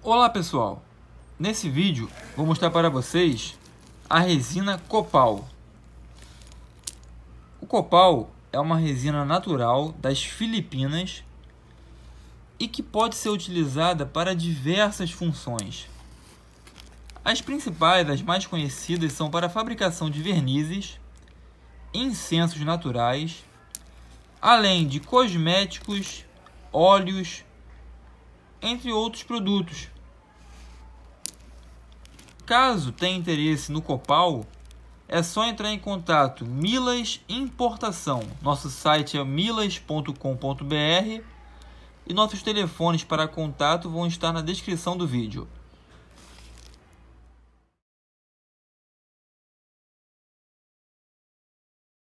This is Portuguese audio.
Olá pessoal, nesse vídeo vou mostrar para vocês a resina copal. O copal é uma resina natural das Filipinas e que pode ser utilizada para diversas funções. As principais, as mais conhecidas, são para a fabricação de vernizes, incensos naturais, além de cosméticos, óleos, entre outros produtos. Caso tenha interesse no Copal, é só entrar em contato Milas Importação. Nosso site é milas.com.br e nossos telefones para contato vão estar na descrição do vídeo.